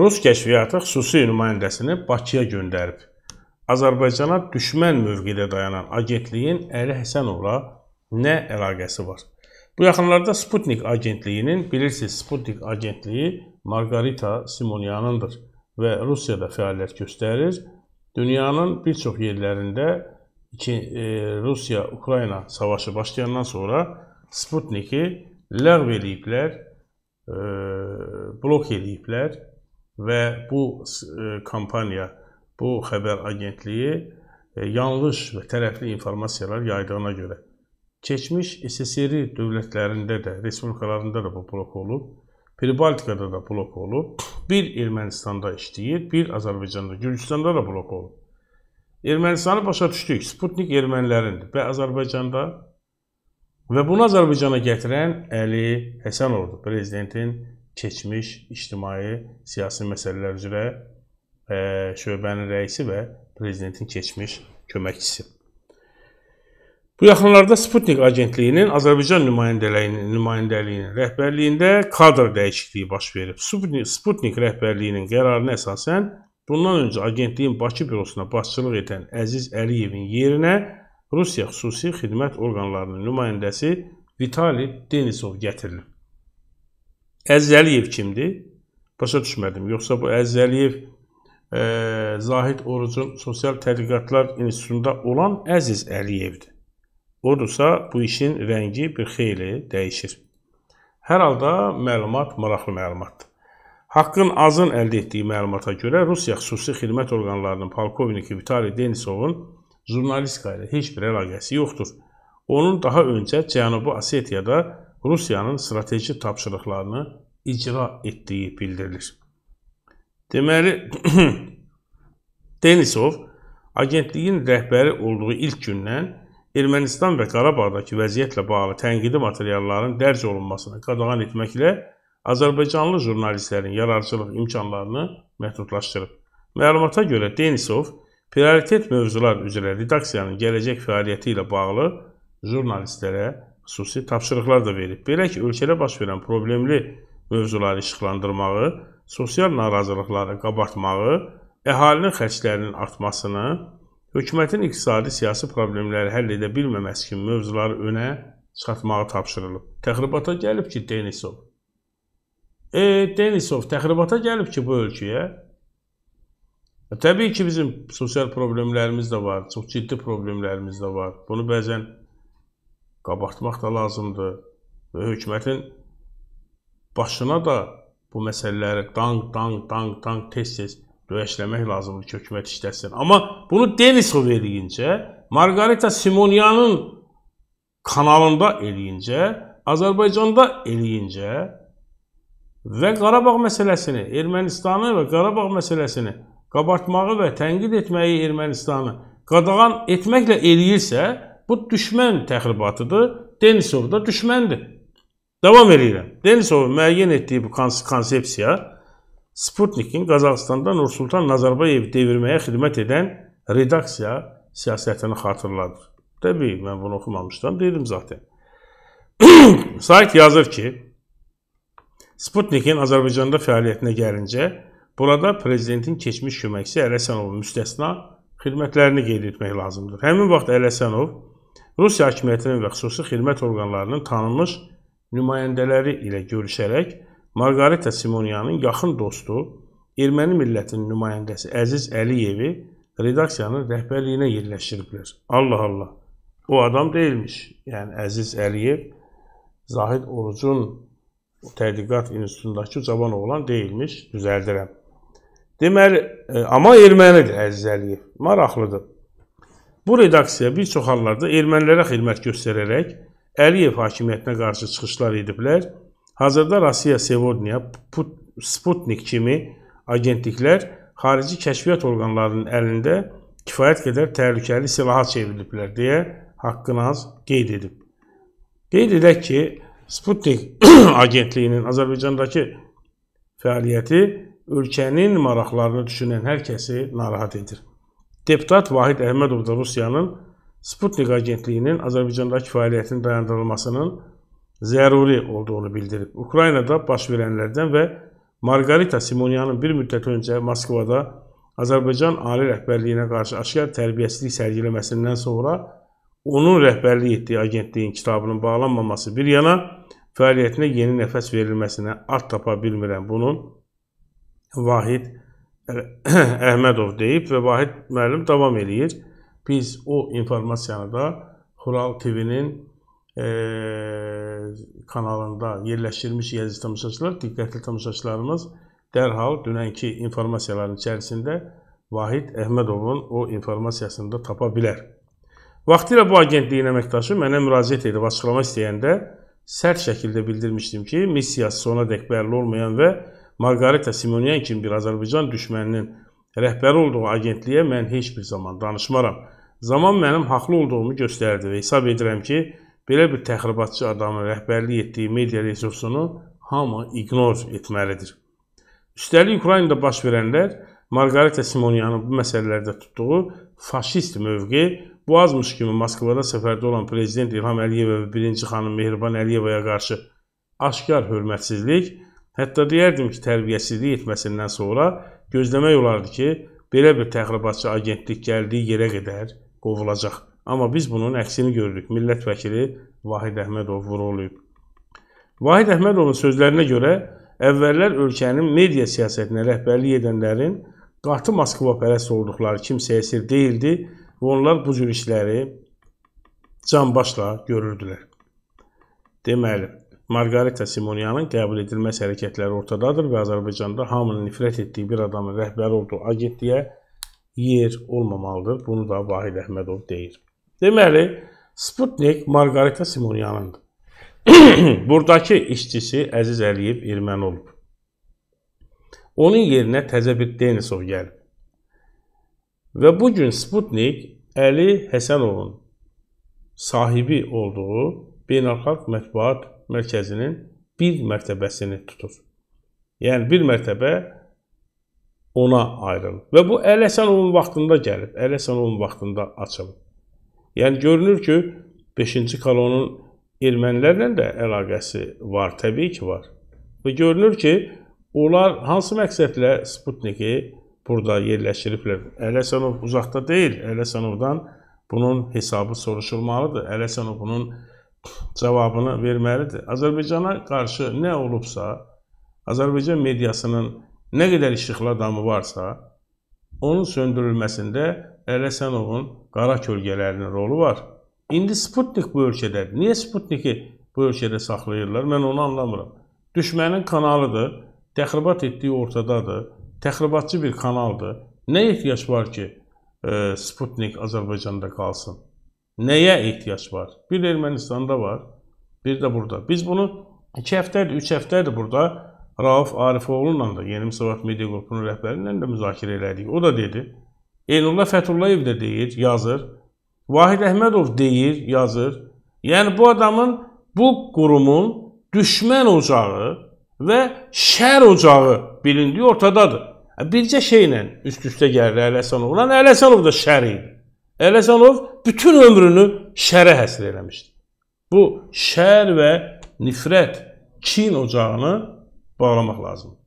Rus kəşfiyyatı xüsusi nümayəndəsini Bakıya göndərib. Azərbaycana düşmən mövqedə dayanan agentliyin Əli Həsənovla nə əlaqəsi var? Bu yaxınlarda Sputnik agentliyinin, bilirsiniz, Sputnik agentliyi Margarita Simonyanındır və Rusiyada fəaliyyət göstərir. Dünyanın bir çox yerlərində iki, e, Rusiya-Ukrayna savaşı başlayandan sonra Sputniki ləğv eləyiblər, e, blok eləyiblər və bu e, kampaniya, bu xəbər agentliyi e, yanlış və tərəfli informasiyalar yaydığına görə keçmiş SSRİ dövlətlərində də, respublikalarında da bu blok olub, Pribaltikada da blok olub, bir Ermənistanda işləyir, bir Azərbaycanda, Gürcüstanda da blok olub. Ermənistanı başa düşdük. Sputnik ermənilərindir və Azərbaycanda və bunu Azərbaycana gətirən Əli Həsənovdur, prezidentin keçmiş ictimai siyasi məsələlər üzrə ə, e, şöbənin rəisi və prezidentin keçmiş köməkçisi. Bu yaxınlarda Sputnik agentliyinin Azərbaycan nümayəndəliyinin nümayəndəliyinin rəhbərliyində kadr dəyişikliyi baş verib. Sputnik, Sputnik rəhbərliyinin qərarına əsasən bundan öncə agentliyin Bakı bürosuna başçılıq edən Əziz Əliyevin yerinə Rusiya xüsusi xidmət orqanlarının nümayəndəsi Vitali Denisov gətirilib. Əzəliyev kimdir? Başa düşmədim. Yoxsa bu Əzəliyev e, Zahid Orucun Sosial Tədqiqatlar İnstitutunda olan Əziz Əliyevdir. Odursa, bu işin rəngi bir xeyli dəyişir. Hər halda məlumat maraqlı məlumatdır. Haqqın azın əldə etdiyi məlumata görə Rusiya xüsusi xidmət orqanlarının polkovniki Vitali Denisovun jurnalistika ilə heç bir əlaqəsi yoxdur. Onun daha öncə Cənubi Asetiyada Rusiyanın strateji tapşırıqlarını icra etdiyi bildirilir. Deməli, Denisov agentliyin rəhbəri olduğu ilk gündən Ermənistan və Qarabağdakı vəziyyətlə bağlı tənqidi materialların dərc olunmasını qadağan etməklə Azərbaycanlı jurnalistlərin yararcılıq imkanlarını məhdudlaşdırıb. Məlumata görə Denisov prioritet mövzular üzrə redaksiyanın gələcək fəaliyyəti ilə bağlı jurnalistlərə xüsusi tapşırıqlar da verib. Belə ki, ölkədə baş verən problemli mövzuları işıqlandırmağı, sosial narazılıqları qabartmağı, əhalinin xərclərinin artmasını, hökumətin iqtisadi-siyasi problemləri həll edə bilməməsi kimi mövzuları önə çıxartmağı tapşırılıb. Təxribata gəlib ki, Denisov. E, Denisov təxribata gəlib ki, bu ölkəyə. E, təbii ki, bizim sosial problemlərimiz də var, çox ciddi problemlərimiz də var. Bunu bəzən qabartmaq da lazımdır və hökumətin başına da bu məsələləri dang dang dang dang tez-tez döyəşləmək lazımdır ki, hökumət işləsin. Amma bunu Denisov eləyincə, Margarita Simonyanın kanalında eləyincə, Azərbaycanda eləyincə və Qarabağ məsələsini, Ermənistanı və Qarabağ məsələsini qabartmağı və tənqid etməyi Ermənistanı qadağan etməklə eləyirsə, Bu düşmən təxribatıdır. Denisov da düşməndir. Davam edirəm. Denisovun müəyyən etdiyi bu konsepsiya Sputnikin Qazaxıstanda Nursultan Nazarbayev devirməyə xidmət edən redaksiya siyasətini xatırladır. Təbii, mən bunu oxumamışdım, dedim zaten. Sayt yazır ki, Sputnikin Azərbaycanda fəaliyyətinə gəlincə, burada prezidentin keçmiş köməkçisi Ələsənov müstəsna xidmətlərini qeyd etmək lazımdır. Həmin vaxt Ələsənov Rusiya hakimiyyətinin və xüsusi xidmət orqanlarının tanınmış nümayəndələri ilə görüşərək Margarita Simonyanın yaxın dostu erməni millətinin nümayəndəsi Əziz Əliyevi redaksiyanın rəhbərliyinə yerləşdiriblər. Allah Allah. O adam deyilmiş. Yəni Əziz Əliyev Zahid Orucun tədqiqat institutundakı cavan oğlan deyilmiş, düzəldirəm. Deməli, e, amma ermənidir Əziz Əliyev. Maraqlıdır. Bu redaksiya bir çox hallarda ermənilərə xidmət göstərərək Əliyev hakimiyyətinə qarşı çıxışlar ediblər. Hazırda Rusiya Sevodniya, Sputnik kimi agentliklər xarici kəşfiyyat orqanlarının əlində kifayət qədər təhlükəli silaha çevriliblər deyə Haqqınaz qeyd edib. Qeyd edək ki, Sputnik agentliyinin Azərbaycandakı fəaliyyəti ölkənin maraqlarını düşünən hər kəsi narahat edir. Deputat Vahid Əhmədov da Rusiyanın Sputnik agentliyinin Azərbaycandakı fəaliyyətinin dayandırılmasının zəruri olduğunu bildirib. Ukraynada baş verənlərdən və Margarita Simonyanın bir müddət öncə Moskvada Azərbaycan ali rəhbərliyinə qarşı aşkar tərbiyəsizlik sərgiləməsindən sonra onun rəhbərlik etdiyi agentliyin kitabının bağlanmaması bir yana fəaliyyətinə yeni nəfəs verilməsinə ad tapa bilmirəm. Bunu Vahid Əhmədov deyib və Vahid müəllim davam eləyir. Biz o informasiyanı da Xural TV-nin e, kanalında yerləşdirilmiş yazıcı tamaşaçılar, diqqətli tamaşaçılarımız dərhal dünənki informasiyaların içərisində Vahid Əhmədovun o informasiyasını da tapa bilər. Vaxtilə bu agentliyin əməkdaşı mənə müraciət edib açıqlama istəyəndə sərt şəkildə bildirmişdim ki, missiyası sona dək bəlli olmayan və Margarita Simonyan kimi bir Azərbaycan düşməninin rəhbəri olduğu agentliyə mən heç bir zaman danışmaram. Zaman mənim haqlı olduğumu göstərdi və hesab edirəm ki, belə bir təxribatçı adamın rəhbərlik etdiyi media resursunu hamı ignor etməlidir. Üstəlik Ukraynada baş verənlər Margarita Simonyanın bu məsələlərdə tutduğu faşist mövqe bu azmış kimi Moskvada səfərdə olan prezident İlham Əliyevə və birinci xanım Mehriban Əliyevaya qarşı aşkar hörmətsizlik Hətta deyərdim ki, tərbiyəsizlik etməsindən sonra gözləmək olardı ki, belə bir təxribatçı agentlik gəldiyi yerə qədər qovulacaq. Amma biz bunun əksini görürük. Millət vəkili Vahid Əhmədov vurulub. Vahid Əhmədovun sözlərinə görə, əvvəllər ölkənin media siyasətinə rəhbərlik edənlərin qatı Moskva pərəst olduqları kimsəyə sir deyildi və onlar bu cür işləri canbaşla görürdülər. Deməli, Margarita Simonyanın qəbul edilməz hərəkətləri ortadadır və Azərbaycanda hamının nifrət etdiyi bir adamın rəhbəri olduğu agentliyə yer olmamalıdır. Bunu da Vahid Əhmədov deyir. Deməli, Sputnik Margarita Simonyanındır. Buradakı işçisi Əziz Əliyev erməni olub. Onun yerinə təzə bir Denisov gəlib. Və bu gün Sputnik Əli Həsənovun sahibi olduğu Beynəlxalq Mətbuat Mərkəzinin bir mərtəbəsini tutur. Yəni bir mərtəbə ona ayrılır. Və bu Ələsənovun vaxtında gəlib, Ələsənovun vaxtında açılıb. Yəni görünür ki, 5-ci kolonun ermənilərlə də əlaqəsi var, təbii ki, var. Və görünür ki, onlar hansı məqsədlə Sputniki burada yerləşdiriblər? Ələsənov uzaqda deyil, Ələsənovdan bunun hesabı soruşulmalıdır. Ələsənov bunun cavabını verməlidir. Azərbaycana qarşı nə olubsa, Azərbaycan mediasının nə qədər işıqlı adamı varsa, onun söndürülməsində Ələsənovun qara kölgələrinin rolu var. İndi Sputnik bu ölkədədir. Niyə Sputniki bu ölkədə saxlayırlar? Mən onu anlamıram. Düşmənin kanalıdır, təxribat etdiyi ortadadır, təxribatçı bir kanaldır. Nə ehtiyac var ki, e, Sputnik Azərbaycanda qalsın? Nəyə ehtiyac var? Bir Ermənistanda var, bir də burada. Biz bunu 2 həftədir, 3 həftədir burada Rauf Arifoğlu'la da, Yeni Müsavat Media Qrupunun rəhbəri ilə də müzakirə elədik. O da dedi, Eynullah Fətullayev də deyir, yazır. Vahid Əhmədov deyir, yazır. Yəni bu adamın, bu qurumun düşmən ocağı və şər ocağı bilindiyi ortadadır. E, bircə şeylə üst-üstə gəlir Əli Əsənov. Ulan Əli Əsənov da şər idi. Ələzanov bütün ömrünü şərə həsr eləmişdir. Bu şər və nifrət kin ocağını bağlamaq lazımdır.